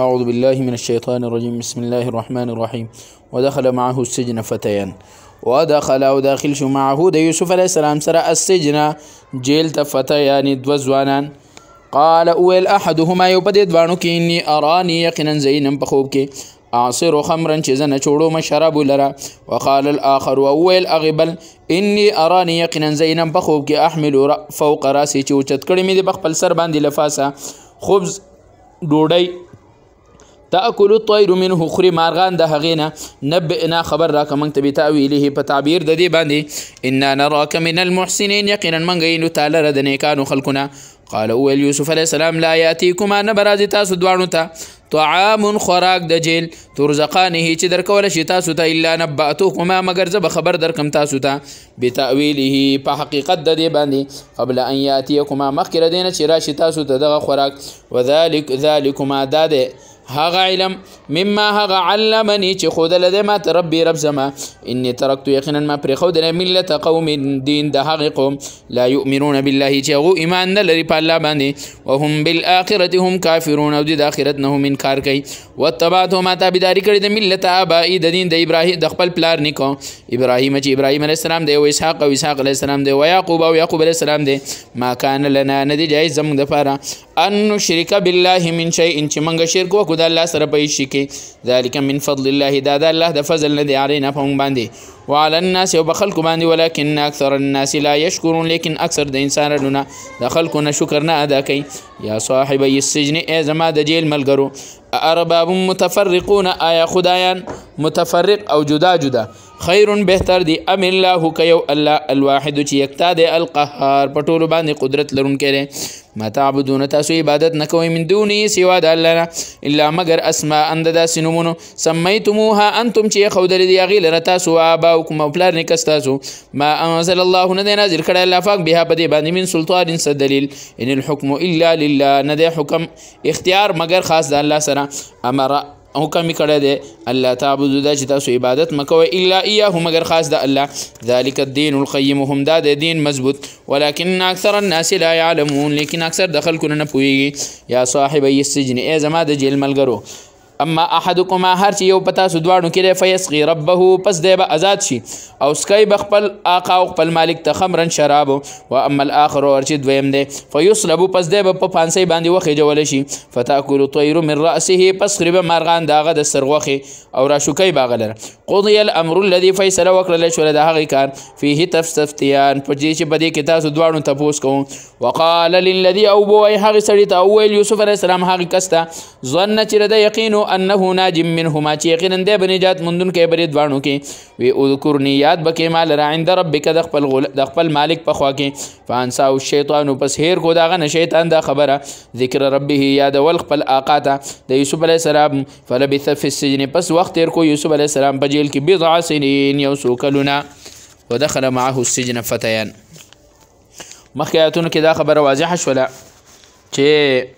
أعوذ بالله من الشيطان الرجيم بسم الله الرحمن الرحيم ودخل معه السجن فتيان ودخل او داخل شو معه دا يوسف عليه السلام سرى السجن جيل ته دوزوانا قال اول احدهما يبدد په دې دوانو کې انی ارانی یقینا زینم اعصر خمرا چې زنه ما شراب وقال الاخر واول اغبل إني أراني يقنا زينا بخوبك احمل فوق راسي چې اوچت دي بخبل سربان دي سر خبز ډوډۍ تاكل الطير منه خوري مارغان ده غينا نبئنا خبر راك من تبي تأويله بتعبير تعبیر باني دې باندې من المحسنين یقینا من غينو تعالی ردني كانوا خلقنا قال اول يوسف عليه السلام لا ياتيكما نبرازي تاسو دوانو تا طعام خراق دجيل ترزقانه چه در کول تاسو تا الا نبأتكما مگر زب خبر درکم تاسو تا بتاويله پا حقيقت د دې قبل ان ياتيكما مخير دينا چه راشي تاسو تا دغا خراق وذالك ذالكما داده هغه علم مما هغه علمني چې خود له ما ته ربي رب زما اني ترکت یقینا ما پر خود له ملت قوم دین د هغه قوم لا يؤمنون بالله چې هغه ایمان نه لري په الله باندې وهم بالاخره هم کافرون او د اخرت نه هم انکار کوي وتبعت ما تابعداري کړی د ملت ابائی د دین د ابراهیم د خپل پلار نیکو ابراهیم چې ابراهیم علیه السلام دی او اسحاق او اسحاق علیه السلام دی او یعقوب او یعقوب علیه السلام دی ما کان لنا ندی جایز زموږ د پاره ان نشرک بالله من شیء چې موږ شرک وکړو د الله سره په شي کې ذالک من فضل الله دا د الله د فضل نه دی علينا په مونږ باندې وعلى الناس وبخلق باندې ولكن اكثر الناس لا يشكرون لكن اكثر د انسانانو د خلکو نه شکر نه ادا کوي يا صاحبي السجن اي زما د جیل ملګرو ارباب متفرقون ايا خدایان متفرق او جدا جدا خیر بهتر دی ام الله ک یو الله الواحد چې یکتا دی القهار په ټولو باندې قدرت لرونکی دی ما تعبدون تاسو عبادت نه کوئ من دوني سوا د الله نه الا مگر اسماء اند د سنمونو سمیتموها انتم چې خودل دی غیل نه تاسو ابا او کوم پلار نه کس تاسو ما انزل الله نه دی نازل کړه الله فاک بها په دې باندې من سلطان س دلیل ان الحكم الا لله نه دی حکم اختیار مگر خاص د الله سره امر حکم کړی دی الله تعبدوا دا چې تاسو عبادت مکوئ الا اياه مگر خاص د الله ذالک الدین القیم هم دا د دین مضبوط ولکن اکثر الناس لا يعلمون لیکن اکثر د خلکو نه پوهیږي یا صاحب السجن ای زما د جیل ملګرو اما احدكما هر چې یو پتا سودواړو کې دی فیسقي ربه پس دی به آزاد شي او سکای بخپل آقا او خپل مالک ته خمرن شراب او اما الاخر ور چې دویم دی فیصلب پس دی به په پانسی باندې وخی جوړ شي فتاکل طیر من راسه پس خرب مرغان داغه د سرغوخي او را شوکي باغلر قضی الامر الذي وکړه له شو د هغه کار فيه تفستفتيان په دې چې بده کې تاسو دواړو ته پوس کوم وقال للذي او بو هغه سړی ته ویل یوسف علی السلام هغه کستا ظن چې د یقین انه ناج منهما چې یقینا دی به نجات موندونکی به دې دواړو کې وی اذکرنی یاد بکې ما لره عند ربک د خپل د خپل مالک په خوا کې فانسا الشیطان پس هیر کو داغه نه شیطان دا خبره ذکر ربه یاد ول خپل آقا ته د یوسف علی السلام فلبث فی السجن پس وخت تیر کو یوسف علی السلام په جیل کې بضع سنین یو سو کلونه ودخل معه السجن فتيان مخکې آیاتونو کې دا خبره واضحه شوله چې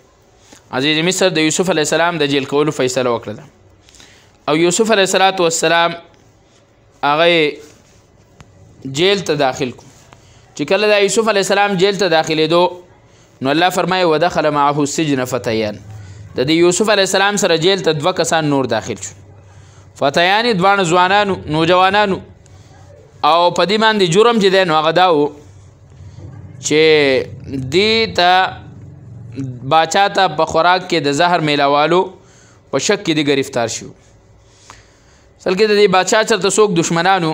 عزیز مصر د یوسف علی السلام د جیل کولو فیصله وکړه او یوسف علی السلام هغه جیل ته داخل کو چې کله د یوسف علی السلام جیل ته داخلېدو نو الله فرمایي ودخل معه السجن فتيان د دې یوسف علی السلام سره جیل ته دوه کسان نور داخل شو فتيان دوه ځوانانو نوجوانانو او په دې باندې جرم چې دی نو هغه داو چې دې ته باچا ته په خوراک کې د زهر میلاوالو په شک کې دی گرفتار شو سل کې د دې بادشاہ چرته څوک دشمنانو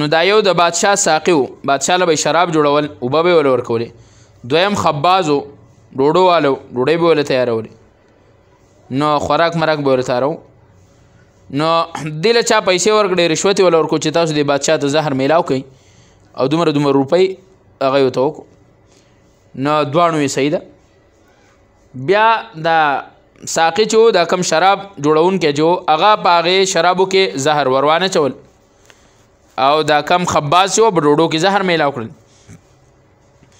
نو دا یو د بادشاہ ساقي وو بادشاہ له شراب جوړول او به ول ورکولې دویم خبازو ډوډو والو ډوډۍ به ول تیارولې نو خوراک مرک به ور تارو نو دله چا پیسې ورکړې رشوت ول ورکو چې تاسو د بادشاہ ته زهر میلاو کئ او دومره دومره روپۍ هغه یو توکو نو دوانو یې سیده بیا دا ساقي چې دا کم شراب جوړون کې جو هغه پاغه شرابو کې زهر وروانه چول او دا کم خباز شو بډوډو کې زهر میلاو کړل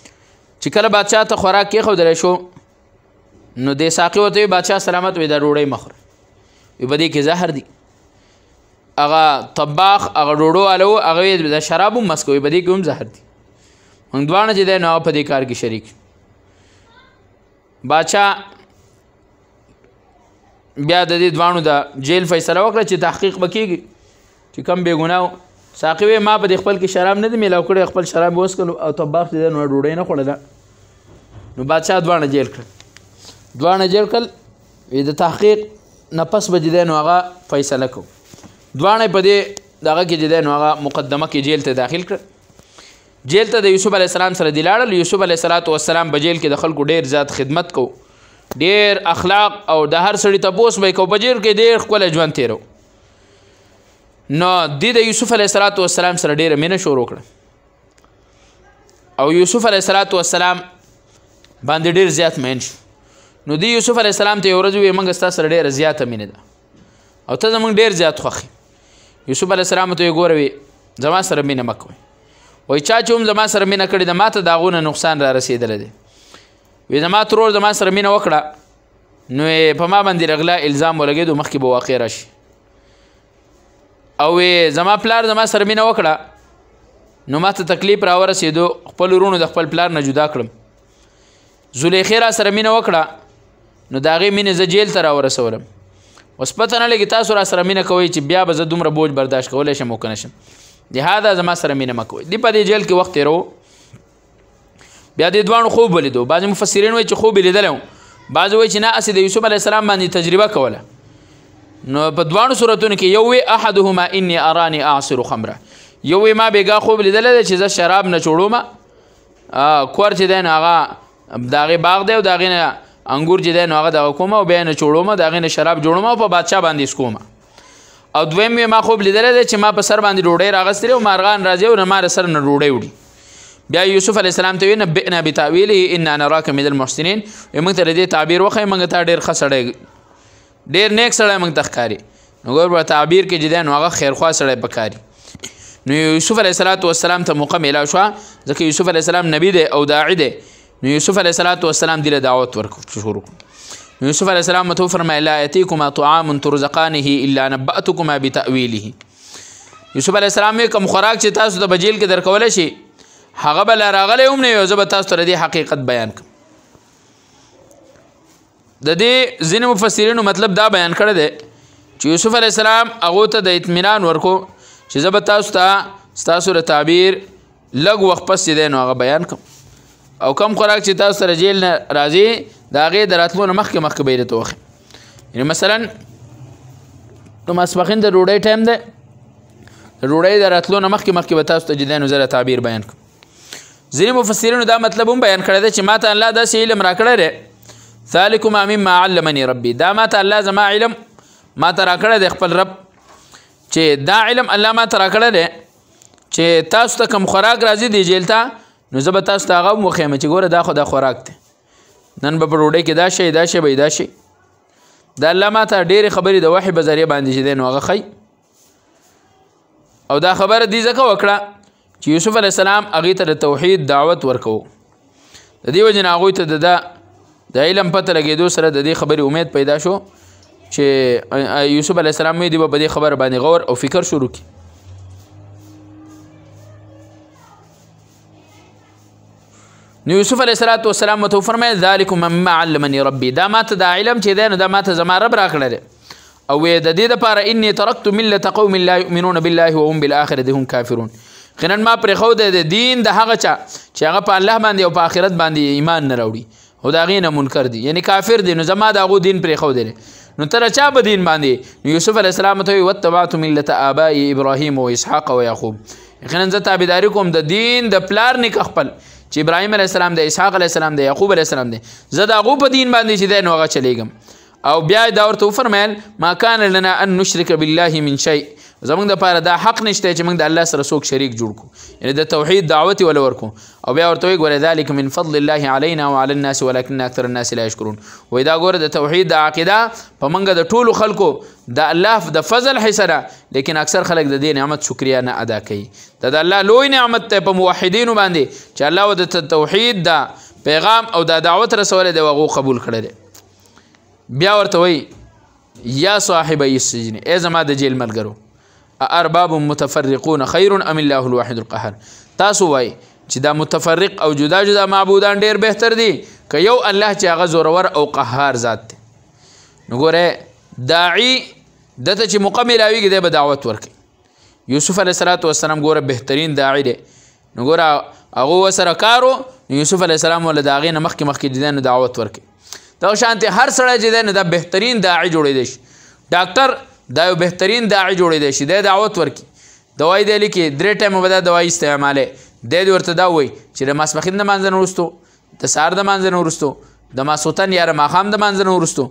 چې کله بادشاہ ته خوراک کې خو درې شو نو د ساقي وته بادشاہ سلامت وي د روړې مخر وي بده کې زهر دي اغه طباخ اغه روړو الو اغه د شرابو مسکوي بده کې هم زهر دي موږ دوانه چې د نو په دې کار کې شریک باچا بیا د دې دوانو د جیل فیصله وکړه چې تحقیق وکړي چې کم بے ګناو ساقي ما په خپل کې شراب نه دی ملاو کړی خپل شراب وس کړو او طباخ دې نو ډوډۍ نه خوړله نو بادشاہ دوانه جیل کړ دوانه جیل کړ د تحقیق نه پس بجې دی نو هغه فیصله کو دوانه په دې دغه کې دی نو هغه مقدمه کې جیل ته داخل کړ جیل ته د یوسف علی السلام سره دی لاړل یوسف علی السلام په جیل کې د خلکو ډیر زیات خدمت کو ډیر اخلاق او د هر سړی ته بوس وای کو بجیر کې ډیر خپل ژوند تیرو نو د یوسف علی السلام سره ډیر مینه شروع کړ او یوسف علی السلام باندې ډیر زیات مین شو نو دی یوسف علی السلام ته ورځ وی موږ ستاسو سره ډیر زیات مینه ده او ته زمونږ ډیر زیات خوخي یوسف علی السلام ته ګوروي زما سره مینه مکوي وای چا چې هم زما سره مینه کړې د ماته داغونه نقصان را رسیدل دي وی زما ترور زما سره مینه وکړه نو په ما باندې رغلا الزام ولګېدو مخکې به واقع راشي او زما پلار زما سره مینه وکړه نو ما ته تکلیف راورسېدو خپل ورونو د خپل پلار نه جدا کړم زلیخې را سره مینه وکړه نو د هغې مینې زه جیل ته راورسولم اوس پته نه لګي تاسو را سره مینه کوئ چې بیا به زه دومره بوج برداشت کولی شم او که نه شم لہذا زما سره مینه مکوي دی په دې جیل کې وخت ورو بیا دې دوانو خوب ولیدو بعض مفسرین وایي چې خوب لیدلم بعض وایي چې نه اسې د یوسف علی السلام باندې تجربه کوله نو په دوانو صورتونو کې یو وی احدهما انی ارانی اعصر خمره یو وی ما بیګا خوب لیدل چې زه شراب نه چوړوم کور چې دین هغه داغه باغ دی او داغه انګور چې دین هغه د حکومت او بیان چوړوم داغه شراب جوړوم او په بادشاه باندې سکوم او دویم ما خوب لیدل دی چې ما په سر باندې ډوډۍ راغستره او مارغان راځي او ما سر نه ډوډۍ وړي بیا یوسف علی السلام ته وینا بئنا بتاویله ان انا راک من المحسنین موږ ته دې تعبیر وخه موږ ته ډیر خسړې ډیر نیک سړی موږ تخکاری نو ګور په تعبیر کې جدي نو هغه خیر خوا سړی پکاري نو یوسف علیه الصلاۃ والسلام ته موقع میلا شو ځکه یوسف علیه السلام نبی دی او داعی دی نو یوسف علیه الصلاۃ والسلام دله دعوت ورکړ شروع یوسف علیہ السلام متو فرمایا لا یتیکما طعام ترزقانه الا نبأتکما بتأویله یوسف علیہ السلام کوم خوراک چې تاسو د بجیل کې درکول شي هغه بل راغلی هم نه یو زب تاسو ته د حقیقت بیان کوم د دې ځین مفسرینو مطلب دا بیان کړی دی چې یوسف علی السلام هغه ته د اطمینان ورکو چې زب تاسو ته تاسو ر تعبیر لګ وخت پس دین هغه بیان کوم او کم خوراک چې تاسو سره جیل نه راځي دا غي دراتلو مخ کې مخ کې بیرته وخه یعنی مثلا نو مسبخین د روډي ټایم ده روډي دراتلو مخ کې مخ کې به تاسو ته جدي نظر تعبیر بیان کوم ځینې مفسرینو دا مطلب هم بیان کړی دی چې ما ته الله داسې علم راکړی دی ذالکم مما علمني ربي دا ما ته الله زما علم ما ته راکړی دی خپل رب چې دا علم الله ما ته راکړی دی چې تاسو ته کوم خوراک راځي دی جیل ته نو زه به تاسو ته هغه وښیم چې ګوره دا خو د خوراک دی نن به په ډوډۍ کې دا شی دا شی به دا شی دا الله ما ته ډېرې خبرې د وحي په ذریعه باندې چې دی نو هغه ښیي او دا خبره دې ځکه وکړه چې یوسف علیه السلام هغې ته د توحید دعوت ورکوو د دې وجې نه هغوی ته د ده د علم پته لګېدو سره د دې خبرې امید پیدا شو چې یوسف علی السلام دی په دې خبر باندې غور او فکر شروع کړي نو یوسف علیه السلام متو فرمایل ذالک مما علمني ربي دا ماته دا علم چې دی نو دا ماته زما رب راکړل او د دې لپاره انی ترکت ملة قوم لا یؤمنون بالله وهم بالآخرة هم کافرون خنن ما پر خو د دین د هغه چا چې هغه په الله باندې او په آخرت باندې ایمان نه راوړي او دا غینه منکر دي یعنی کافر دي نو زما دا غو دین پر خو دی نو تر چا به دین باندې یوسف علیه السلام ته وتبعت ملة آبائی ابراهیم او اسحاق او یعقوب خنن زه تابعداري کوم د دین د پلار نک خپل چې ابراهيم عليه السلام د اسحاق عليه السلام د يعقوب عليه السلام د زه د هغه په دین باندې چې نو هغه چلیږم او بیا دا ورته فرمایل ما کان لنا ان نشرک بالله من شيء زمونږ د پاره دا حق نشته چې موږ د الله سره څوک شریک جوړ کو یعنی د توحید دعوت ول ورکو او بیا ورته ګوره ذالک من فضل الله علینا وعلى الناس ولكن اکثر الناس لا یشکرون وای دا ګوره د توحید د عقیده په موږ د ټولو خلکو د الله د فضل حسره لیکن اکثر خلک د دې نعمت شکریا نه ادا کوي دا د الله لوی نعمت ته په موحدینو باندې چې الله د توحید دا پیغام او د دعوت رسول دی وغو قبول کړي بیا ورته وای یا صاحب السجن ای زما د جیل ملګرو ارباب متفرقون خير ام الله الواحد القهار تاسو وای چې دا متفرق او جدا جدا معبودان ډیر بهتر دي که یو الله چې هغه زورور او قهار ذات دی نګوره داعی دته چې مقمل اویږي د دعوت ورکي یوسف علیه الصلاۃ والسلام ګوره بهترین داعی دی نګوره هغه وسره کارو یوسف علیه السلام ول داغې نه مخکې مخکې دیدنه دعوت ورکي دا شانته هر سړی چې دی نو دا بهترین داعی جوړې دی ډاکټر دا یو بهترین داعی جوړېدای شي د دعوت ورکي دوای دی لیکي درې ټایمه به دا دوای استعماله د دې ورته دا وایي چې د ماسپخین د مانځنه وروستو د سهار د مانځنه وروستو د ماسوتن یا ماښام د مانځنه وروستو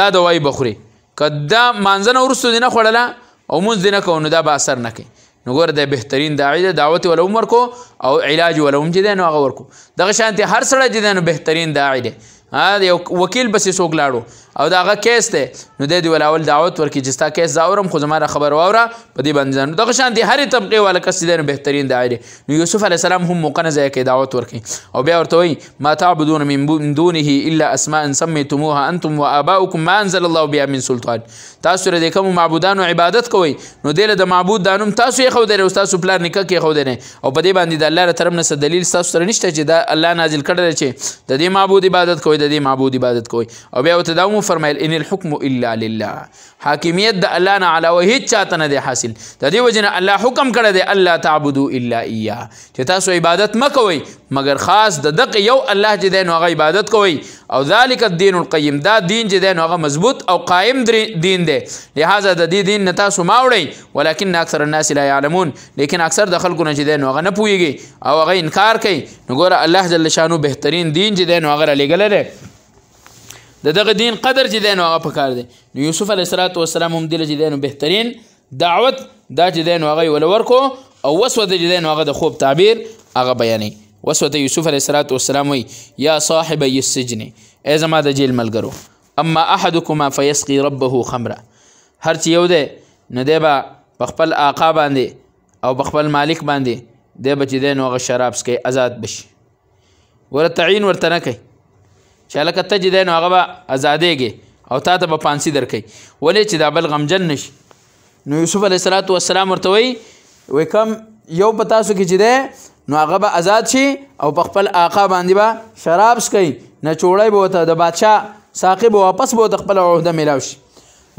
دا دوای بخوري که دا مانځنه وروستو دې نه خوړله او مونځ دې نه کوو نو دا به اثر نه کوي نو ګور د بهترین داعی د دعوت ول عمر کو او علاج ول هم جدي نو هغه ورکو دغه شانتي هر سړی جدي نو بهترین داعی دی ها یو وکیل بس سوګ لاړو او داغه کیس ته نو د دې ولاول دعوت ورکې جستا کیس زاورم خو زما خبر ووره په دې باندې ځان دغه شان دي هر طبقه والا کس دې بهترین دایره نو یوسف علی السلام هم مقنزه کې دعوت ورکې او بیا ورته وي ما تعبدون من دونه الا اسماء سميتموها انتم واباؤكم ما انزل الله بها من سلطان تاسو دې کوم معبودانو عبادت کوي نو دې له د معبود دانوم تاسو یې خو درې استاد پلار نکه کې خو درې او په دې باندې د الله ترمن سره دلیل تاسو سره نشته چې دا الله نازل کړل چې د دې معبود عبادت کوي د دې معبود عبادت کوي او بیا ته دا فرمایل ان الحكم الا لله حاکمیت د الله نه علاوه هیڅ چاته نه دی حاصل د دې وجنه الله حکم کړی دی الله تعبدو الا اياه چې تاسو عبادت مکوئ مگر خاص د دق یو الله چې دین هغه عبادت کوئ او ذالک الدین القیم دا دین چې دین هغه مضبوط او قائم دین دی لہذا د دې دین نه تاسو ماوړئ ولکن اکثر الناس لا يعلمون لیکن اکثر د خلکو نه چې دین هغه نه پوهیږي او هغه انکار کوي نو ګوره الله جل شانو بهترین دین چې دین هغه لګل لري د دغه دین قدر چې دین هغه پکار دی نو یوسف علیه الصلاه والسلام هم دله چې دین بهترین دعوت دا چې دین هغه ول ورکو او وسوه د دین هغه د خوب تعبیر هغه بیانې وسوه د یوسف علیه الصلاه والسلام وی یا صاحب السجن ای زما د جیل ملګرو اما احدکما فیسقي ربه خمره هر چې یو دی نه دی به په خپل آقا باندې او په خپل مالک باندې دی به چې دی نو هغه شراب څکوي ازاد بشي ورته تعین ورته نه کوي چې لکه ته چې دی نو هغه به ازادېږي او تا ته به پانسي درکوي ولې چې دا بل غمجن نشي نو یوسف علیه صلات وسلام ورته وایي وایي کم یو په تاسو کې چې دی نو هغه به آزاد شي او په خپل آقا باندې به شراب څکوي نه چوړی به ورته د بادشاه ساقي به واپس به ورته خپله عهده میلاو شي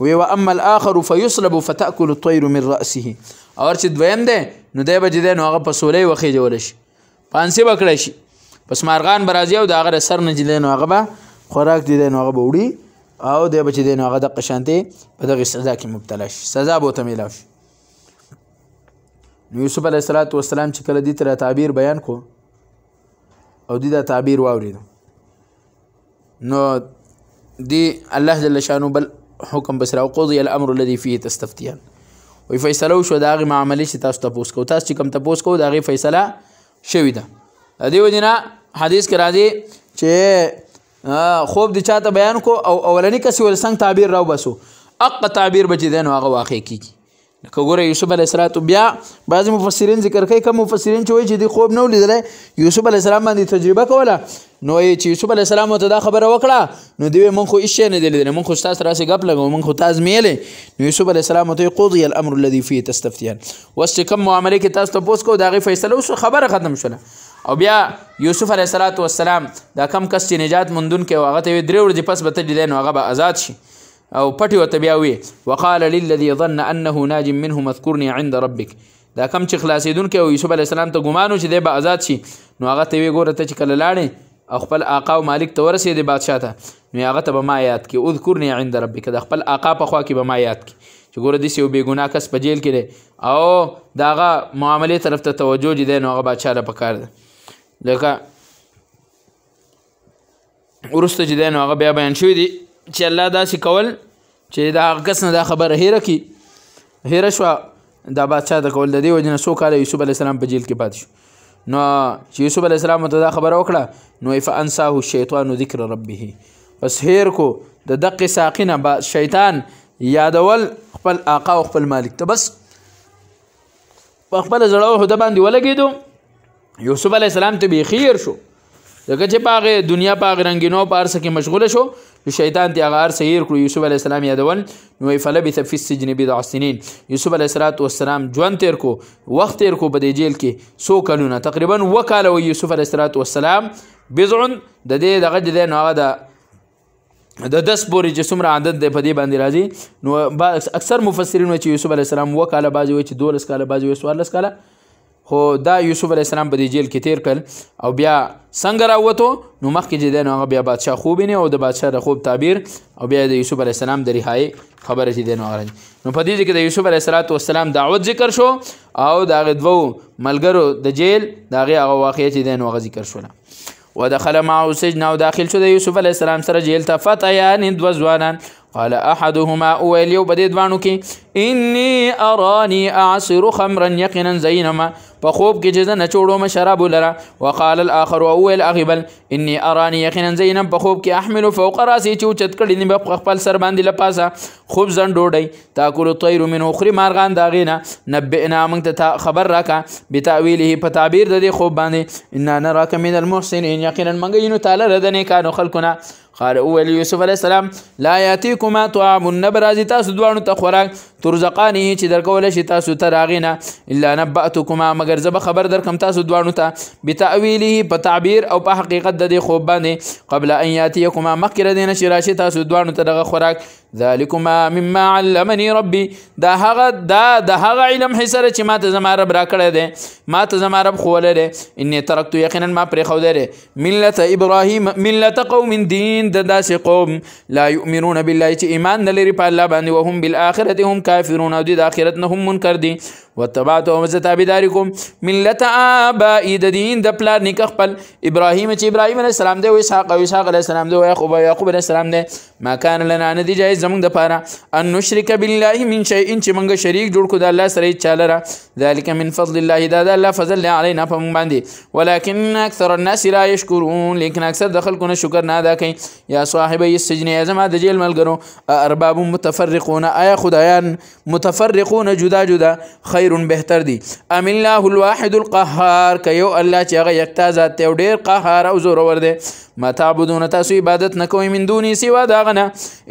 وی واما الاخر فيصلب فتاكل الطير من راسه اور چې دویم دی نو دی به جدي نو هغه په سولې وخی جوړ شي پانسي بکړی شي پس مارغان برازي او داغه سر نه جدي نو هغه به خوراک دي نو هغه به وړي او د بچ دي نو هغه د قشانتي په دغه سزا کې مبتلا شي سزا به ته ملاوي نو یوسف علیه السلام چې کله دې تر تعبیر بیان کو او دې دا تعبیر واورید نو دی الله جل شانو بل حکم بسره او قضی الامر الذي فيه تستفتيان وی فیصله شو دا غي معاملې چې تاسو تاسو کو تاسو چې کوم تاسو کو دا غي فیصله شوې ده دیو جنا حدیث کې راځي چې خوب د چاته بیان کو او اولنی کس ول څنګه تعبیر راو بسو اق تعبیر بچی دین هغه واقع کیږي کګوره یوسف علی السلام بیا بعض مفسرین ذکر کوي کوم مفسرین چې وایي چې دی خوب نو لیدل یوسف علی السلام باندې تجربه کوله نو یې چې یوسف علی السلام ته دا خبره وکړه نو دی مونږ خو هیڅ نه دی لیدل مونږ خو تاسو راسه غپ لګو مونږ خو تاسو میلې نو یوسف علی السلام ته قضی الامر الذي فيه تستفتيان واستکم معاملې کې تاسو ته پوس کو دا غي فیصله وسو خبره ختم شوه او بیا یوسف علیه الصلاۃ والسلام دا کم کس چې نجات مندون کې هغه ته درې ورځې پس به تجلی دی نو هغه به آزاد شي او پټي وته بیا وی وقال للذي ظن انه ناج منهم اذكرني عند ربك دا کم چې خلاصیدون کې او یوسف علیه السلام ته ګمانو چې دی به آزاد شي نو هغه ته وی ګوره ته چې کله لاړې او خپل آقا او مالک ته ورسېدې بادشاه ته نو هغه ته به ما یاد کې اذکرني عند ربك د خپل آقا په خوا کې به ما یاد کې چې ګوره داسې یو بېګناه کس په جیل کې دی او د هغه معاملې طرف ته توجه چې دی نو هغه بادشاه له پکار ده لکه ورسته چې دی نو هغه بیا بیان شوی دی چې الله داسې کول چې دا هغه کس نه دا خبره هیره کی هیره شوه دا بادشاه د کول د دې وجې نه څو کاله یوسف علیه السلام په جیل کې پاتې شو نو چې یوسف علیه السلام ته دا خبره وکړه نو فانساه الشیطان ذکر ربه پس هیر کو د دقې ساقینه با شیطان یادول خپل آقا او خپل مالک ته بس په خپل زړه او هده باندې ولګېدو یوسف علی السلام ته به خیر شو دغه چې پاغه دنیا پاغه رنگینو پارس کې مشغوله شو شیطان ته هغه سیر کړو یوسف علی السلام یادول نو فل بث فی السجن بضع سنین یوسف علی السلام ژوند تیر کو وخت تیر کو بده جیل کې سو کلونه تقریبا وکاله و یوسف علی السلام بضع د دې دغه د نه د دا دس پورې چې څومره عادت دی په دې باندې راځي نو با اکثر مفسرین وایي چې یوسف علی السلام وکاله بعضی وایي چې 12 کاله بعضی وایي 14 کاله خو دا یوسف علی السلام په دې جیل کې تیر کړ او بیا څنګه راوته نو مخکې چې دی نو هغه بیا بادشاه خوب نه او د بادشاه د خوب تعبیر او بیا د یوسف علی السلام د رهایی خبره چې دی نو راځي نو په دې کې د یوسف علی السلام دعوت ذکر شو او دا غ دوو ملګرو د جیل دا غ هغه واقعي چې دی نو هغه ذکر شو ودخل معه سجن او داخل شو د یوسف علی السلام سره جیل ته فتیان دو ځوانان قال احدهما اویل یو بده دوانو إني أراني اعصر خمرا يقنا زينما فخوب خوب کې جزه شراب لرا وقال الاخر اویل اغبل إني أراني يقنا زينما فخوب كي أحملو احمل فوق راسي چې چت کړي نه په سر باندي لپاسا خوب زن دوڑي تاکل الطير من اخري مارغان داغينا نبئنا موږ تتا خبر راكا بتأويله پتابير دادي خوب باندي إننا نراك من المحسنين يقنا منغينو یې نو كانو خلقنا قال اول یوسف علی السلام لا یاتیکما طعام نبرازی تاسو دوانو ته خوراک ترزقانی چې درکول شي تاسو ته راغینه الا نبأتکما مگر زب خبر درکم تاسو دوانو ته بتاویله په تعبیر او په حقیقت د خوب باندې قبل ان یاتیکما مخکره دینه شي راشي تاسو دوانو ته دغه خوراک ذالکما مما علمنی ربی دا هغه دا د هغه علم حصره چې ماته زما رب را کړی دی ماته زما رب خوله دی اني ترکت یقینا ما پرې خو دی ملت ابراهیم ملت قوم دین د داسې قوم لا یؤمنون بالله چې ایمان نه لري په الله باندې وهم بالآخرته هم کافرون او د آخرت نه هم منکر دي وتبعت او مزه تابعداري ملت اباء د دین د پلار نیک خپل ابراهيم چې ابراهيم عليه السلام ده او اسحاق علیه السلام ده او يعقوب او يعقوب السلام ده ما کان لنا ندي جائز زمان ده پارا ان نشرک بالله من شيء چه مونږ شریک جوړ کو د الله سره چاله را ذلك من فضل الله داد د الله فضل علينا په مونږ باندې ولكن اکثر الناس لا يشكرون لیکن اکثر دخل خلکو نه شکر نه ادا یا صاحبي السجن زما د جیل ملګرو ارباب متفرقون آیا خدایان متفرقون جدا جدا خیر خیر بهتر دی ام الله الواحد القهار کيو الله چې هغه یکتا ذات ته ډیر قهار او زور ور دی ما تعبدون تاسو عبادت نه کوئ من دوني سوا دا غنه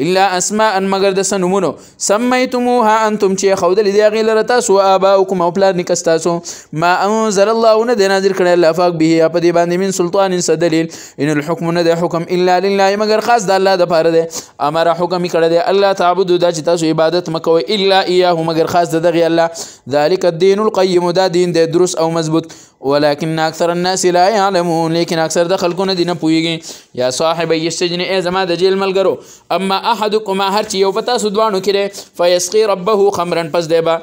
الا اسماء مگر د سنمونو سمیتموها انتم چې خود لدی هغه لره تاسو اباؤکم او پلار نکست تاسو ما انزل الله نه د نازل کړي الله فاک به په دې باندې من سلطان څه دلیل ان الحكم نه د حکم الا لله مگر خاص د الله د پاره دی امر حکم کړه دی الله تعبدوا دا چې تاسو عبادت مکوئ الا اياه مگر خاص د دغه الله ذلك الدين القيم دا دين دا دروس او مضبوط ولكن اکثر الناس لا يعلمون لیکن اکثر د خلکو نه دینه پويږي یا صاحب السجن ای زما د جیل ملګرو اما احدكما هر چی یو پتا سودوانو کړي فيسقي ربه خمرا پس دیبا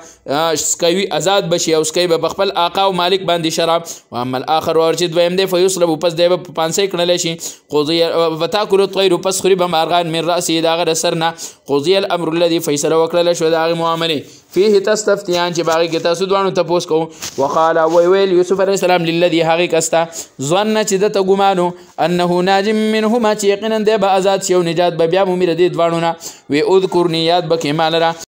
سکوي آزاد بشي او سکي به خپل آقا او مالک باندې شراب واما الاخر ورچ دویم دی فيصلب پس دیبا پانسه کړل شي قضيه وتاكل الطير پس خري به مارغان من راسه داغه سرنا قضيه الامر الذي فيصل وکړل شو داغه معاملې فيه تستفتيان چې باغی کې تاسو دوانو تپوس کوو وقاله وی ویل یوسف پیغمبر اسلام للذي هغه کستا ظن چې د ته ګمانو انه ناجم منهما چې یقینا د به آزاد شي او نجات به بیا مومره دي دوانونه وی اذكرني یاد بکې مالرا